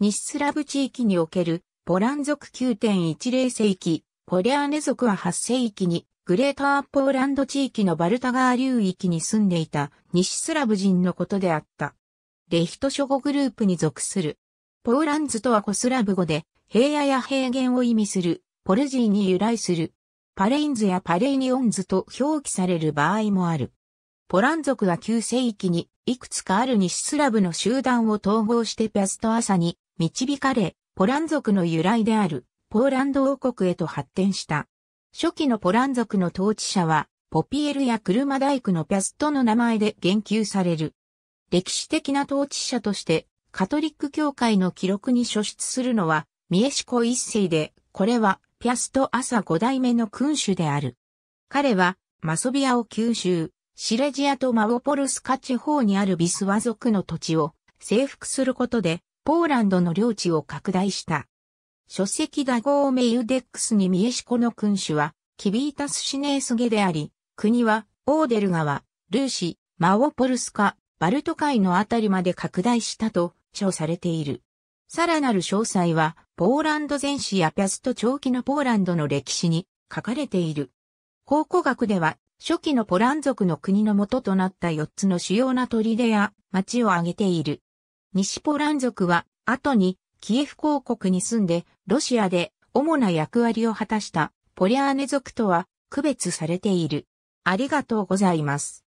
西スラブ地域におけるポラン族9.10世紀、ポリアーネ族は8世紀に、グレーターポーランド地域のバルタガー流域に住んでいた西スラブ人のことであった。レヒト諸語グループに属する。ポーランズとはコスラブ語で、平野や平原を意味する、ポルジーに由来する。パレインズやパレイニオンズと表記される場合もある。ポラン族は9世紀にいくつかある西スラブの集団を統合してピャストアサに導かれ、ポラン族の由来であるポーランド王国へと発展した。初期のポラン族の統治者は、ポピエルや車大工のピャストの名前で言及される。歴史的な統治者として、カトリック教会の記録に書出するのは、ミエシコ一世で、これは、ピャスト朝五代目の君主である。彼は、マソビアを吸収、シレジアとマオポルスカ地方にあるビスワ族の土地を征服することで、ポーランドの領地を拡大した。書籍ダゴーメユデックスにミエシコの君主は、キビータスシネースゲであり、国は、オーデル川、ルーシ、マオポルスカ、バルト海のあたりまで拡大したと、称されている。さらなる詳細は、ポーランド全史やピャスト長期のポーランドの歴史に書かれている。考古学では、初期のポラン族の国の元となった4つの主要な砦や町を挙げている。西ポラン族は、後に、キエフ公国に住んで、ロシアで主な役割を果たしたポリャーネ族とは区別されている。ありがとうございます。